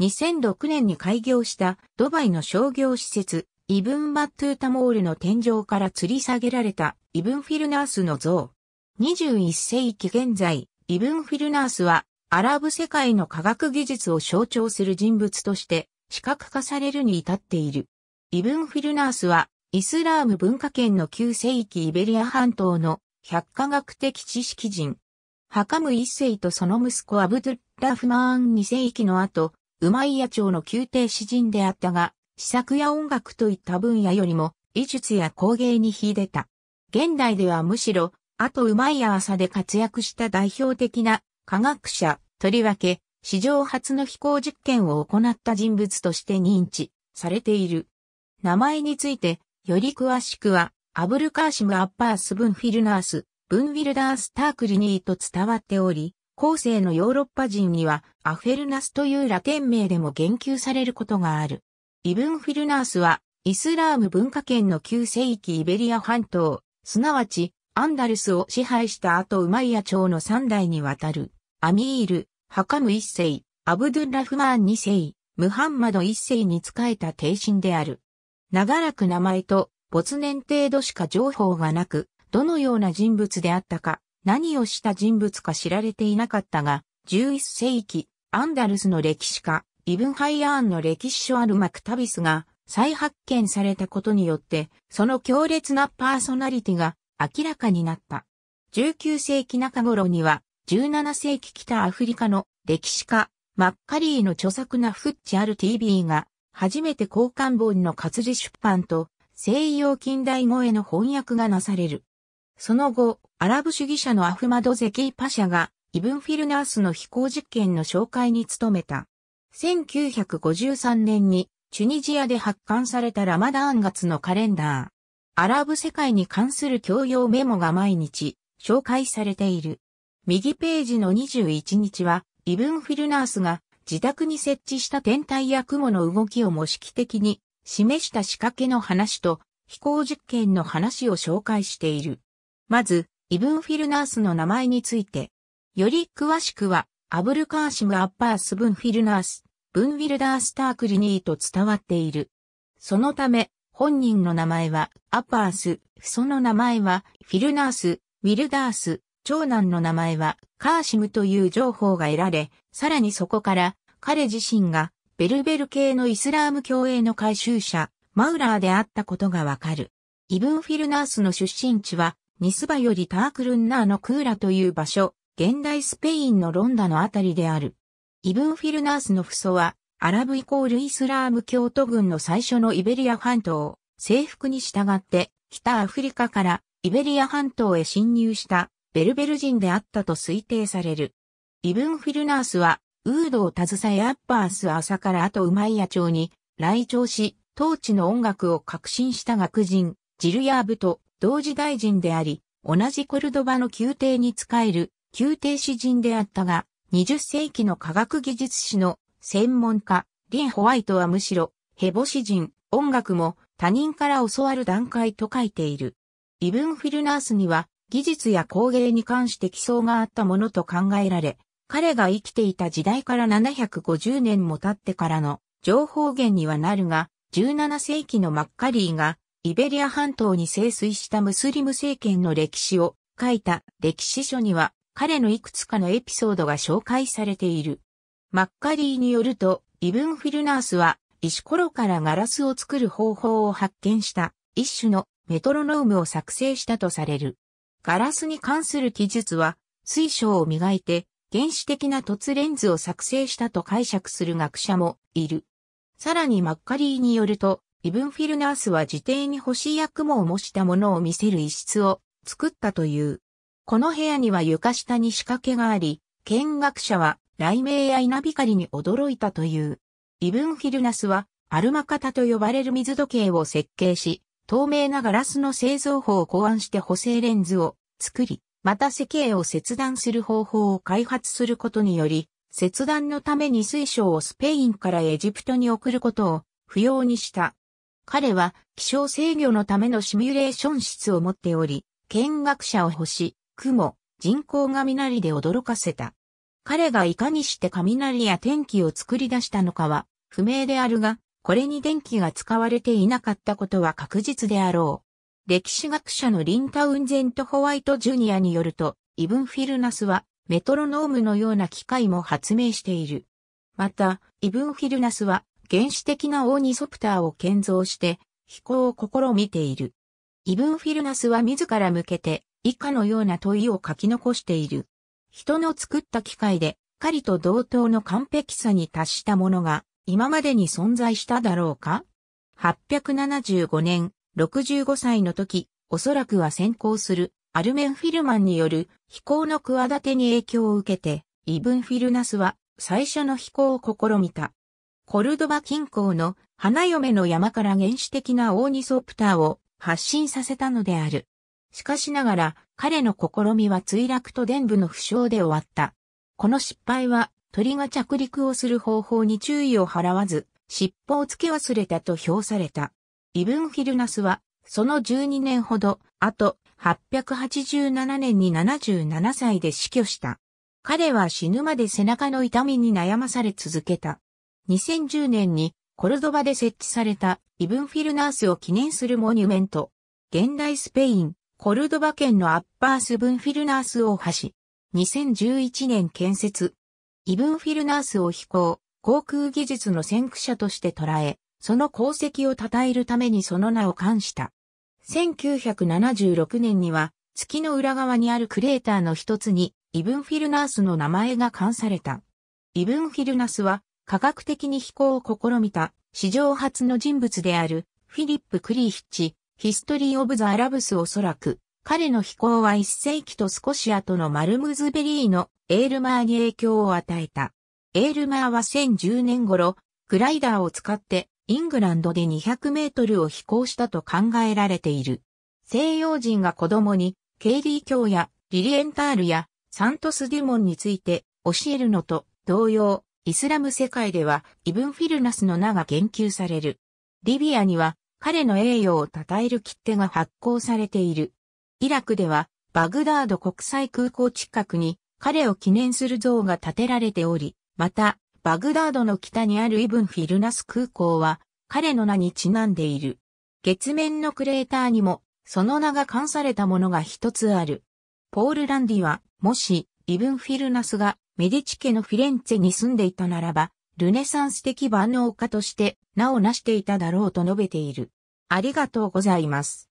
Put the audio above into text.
2006年に開業したドバイの商業施設、イブン・バットゥータモールの天井から吊り下げられたイブン・フィルナースの像。21世紀現在、イブン・フィルナースはアラブ世界の科学技術を象徴する人物として視覚化されるに至っている。イブン・フィルナースはイスラーム文化圏の9世紀イベリア半島の百科学的知識人。ハカム一世とその息子アブドゥッラフマーン2世紀の後、マイヤ朝の宮廷詩人であったが、詩作や音楽といった分野よりも、医術や工芸に秀でた。現代ではむしろ、あとマイヤ朝で活躍した代表的な科学者、とりわけ、史上初の飛行実験を行った人物として認知されている。名前について、より詳しくは、アブルカーシム・アッパース・ブンフィルナース、ブンウィルダース・タークリニーと伝わっており、後世のヨーロッパ人にはアフェルナスというラテン名でも言及されることがある。イブンフィルナースはイスラーム文化圏の旧世紀イベリア半島、すなわちアンダルスを支配した後ウマイヤ朝の3代にわたるアミール、ハカム一世、アブドゥラフマーン二世、ムハンマド一世に仕えた帝神である。長らく名前と没年程度しか情報がなく、どのような人物であったか、何をした人物か知られていなかったが、11世紀、アンダルスの歴史家、イブン・ハイアーンの歴史書アルマクタビスが再発見されたことによって、その強烈なパーソナリティが明らかになった。19世紀中頃には、17世紀北アフリカの歴史家、マッカリーの著作なフッチアル TV が、初めて交換本の活字出版と、西洋近代語への翻訳がなされる。その後、アラブ主義者のアフマド・ゼキー・パシャが、イブン・フィルナースの飛行実験の紹介に努めた。1953年に、チュニジアで発刊されたラマダーン月のカレンダー。アラブ世界に関する教養メモが毎日、紹介されている。右ページの21日は、イブン・フィルナースが自宅に設置した天体や雲の動きを模式的に示した仕掛けの話と飛行実験の話を紹介している。まず、イブンフィルナースの名前について、より詳しくは、アブルカーシム・アッパース・ブンフィルナース、ブン・ウィルダースター・クリニーと伝わっている。そのため、本人の名前は、アッパース、その名前は、フィルナース、ウィルダース、長男の名前は、カーシムという情報が得られ、さらにそこから、彼自身が、ベルベル系のイスラーム教への回収者、マウラーであったことがわかる。イブンフィルナースの出身地は、ニスバよりタークルンナーのクーラという場所、現代スペインのロンダのあたりである。イブンフィルナースの父祖は、アラブイコールイスラーム教徒軍の最初のイベリア半島、征服に従って、北アフリカからイベリア半島へ侵入したベルベル人であったと推定される。イブンフィルナースは、ウードを携えアッパース朝からあとウマイヤ町に来庁し、当地の音楽を革新した学人、ジルヤーブと同時大臣であり、同じコルドバの宮廷に仕える宮廷詩人であったが、20世紀の科学技術史の専門家、リン・ホワイトはむしろ、ヘボ詩人、音楽も他人から教わる段階と書いている。イブン・フィルナースには、技術や工芸に関して基礎があったものと考えられ、彼が生きていた時代から750年も経ってからの情報源にはなるが、17世紀のマッカリーがイベリア半島に生水したムスリム政権の歴史を書いた歴史書には彼のいくつかのエピソードが紹介されている。マッカリーによると、イブンフィルナースは石ころからガラスを作る方法を発見した一種のメトロノームを作成したとされる。ガラスに関する記述は水晶を磨いて原始的な凸レンズを作成したと解釈する学者もいる。さらにマッカリーによると、イブンフィルナースは自邸に星や雲を模したものを見せる一室を作ったという。この部屋には床下に仕掛けがあり、見学者は雷鳴や稲光に驚いたという。イブンフィルナスはアルマ型と呼ばれる水時計を設計し、透明なガラスの製造法を考案して補正レンズを作り、また石英を切断する方法を開発することにより、切断のために水晶をスペインからエジプトに送ることを不要にした。彼は気象制御のためのシミュレーション室を持っており、見学者を星、雲、人工が雷で驚かせた。彼がいかにして雷や天気を作り出したのかは不明であるが、これに電気が使われていなかったことは確実であろう。歴史学者のリンタウンゼント・ホワイト・ジュニアによると、イブン・フィルナスはメトロノームのような機械も発明している。また、イブン・フィルナスは原始的なオーニソプターを建造して飛行を試みている。イブンフィルナスは自ら向けて以下のような問いを書き残している。人の作った機械で狩りと同等の完璧さに達したものが今までに存在しただろうか ?875 年、65歳の時、おそらくは先行するアルメンフィルマンによる飛行の企てに影響を受けて、イブンフィルナスは最初の飛行を試みた。コルドバ近郊の花嫁の山から原始的なオーニソプターを発信させたのである。しかしながら彼の試みは墜落と伝部の負傷で終わった。この失敗は鳥が着陸をする方法に注意を払わず、尻尾をつけ忘れたと評された。イブンフィルナスは、その12年ほど、あと、887年に77歳で死去した。彼は死ぬまで背中の痛みに悩まされ続けた。2010年にコルドバで設置されたイブンフィルナースを記念するモニュメント。現代スペイン、コルドバ県のアッパースブンフィルナース大橋。2011年建設。イブンフィルナースを飛行、航空技術の先駆者として捉え、その功績を称えるためにその名を冠した。1976年には、月の裏側にあるクレーターの一つに、イブンフィルナースの名前が冠された。イブンフィルナスは、科学的に飛行を試みた史上初の人物であるフィリップ・クリーヒッチ、ヒストリー・オブ・ザ・アラブスおそらく、彼の飛行は1世紀と少し後のマルムズベリーのエールマーに影響を与えた。エールマーは1010年頃、グライダーを使ってイングランドで200メートルを飛行したと考えられている。西洋人が子供にケイリー教やリリエンタールやサントス・デュモンについて教えるのと同様、イスラム世界ではイブンフィルナスの名が言及される。リビアには彼の栄誉を称える切手が発行されている。イラクではバグダード国際空港近くに彼を記念する像が建てられており、またバグダードの北にあるイブンフィルナス空港は彼の名にちなんでいる。月面のクレーターにもその名が冠されたものが一つある。ポール・ランディはもしイブンフィルナスがメディチ家のフィレンツェに住んでいたならば、ルネサンス的万能家として名を成していただろうと述べている。ありがとうございます。